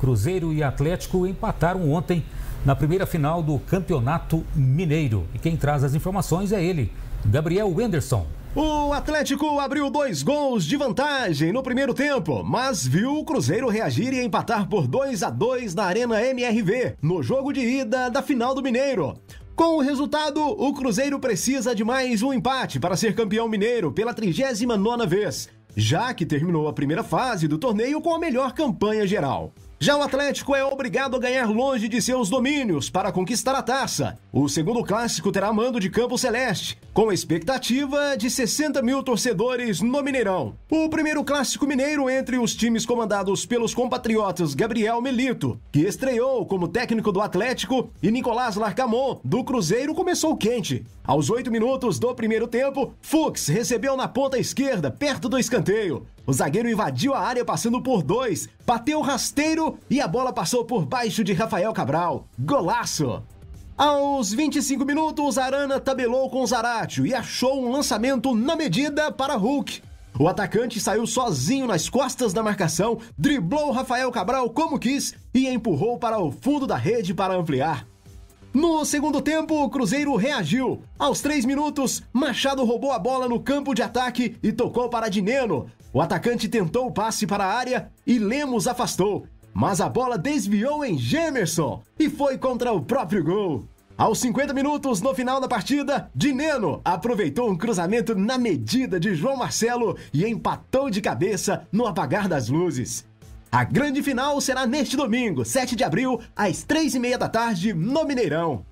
Cruzeiro e Atlético empataram ontem na primeira final do Campeonato Mineiro. E quem traz as informações é ele, Gabriel Wenderson. O Atlético abriu dois gols de vantagem no primeiro tempo, mas viu o Cruzeiro reagir e empatar por 2 a 2 na Arena MRV, no jogo de ida da final do Mineiro. Com o resultado, o Cruzeiro precisa de mais um empate para ser campeão mineiro pela 39 vez, já que terminou a primeira fase do torneio com a melhor campanha geral. Já o Atlético é obrigado a ganhar longe de seus domínios para conquistar a taça. O segundo clássico terá mando de campo celeste, com expectativa de 60 mil torcedores no Mineirão. O primeiro clássico mineiro entre os times comandados pelos compatriotas Gabriel Melito, que estreou como técnico do Atlético, e Nicolás Larcamon, do Cruzeiro, começou quente. Aos 8 minutos do primeiro tempo, Fux recebeu na ponta esquerda, perto do escanteio. O zagueiro invadiu a área passando por dois, bateu rasteiro e a bola passou por baixo de Rafael Cabral. Golaço! Aos 25 minutos, Arana tabelou com Zaratio e achou um lançamento na medida para Hulk. O atacante saiu sozinho nas costas da marcação, driblou Rafael Cabral como quis e empurrou para o fundo da rede para ampliar. No segundo tempo, o Cruzeiro reagiu. Aos três minutos, Machado roubou a bola no campo de ataque e tocou para Dineno. O atacante tentou o passe para a área e Lemos afastou, mas a bola desviou em Gemerson e foi contra o próprio gol. Aos 50 minutos no final da partida, Dineno aproveitou um cruzamento na medida de João Marcelo e empatou de cabeça no apagar das luzes. A grande final será neste domingo, 7 de abril, às 3 e meia da tarde, no Mineirão.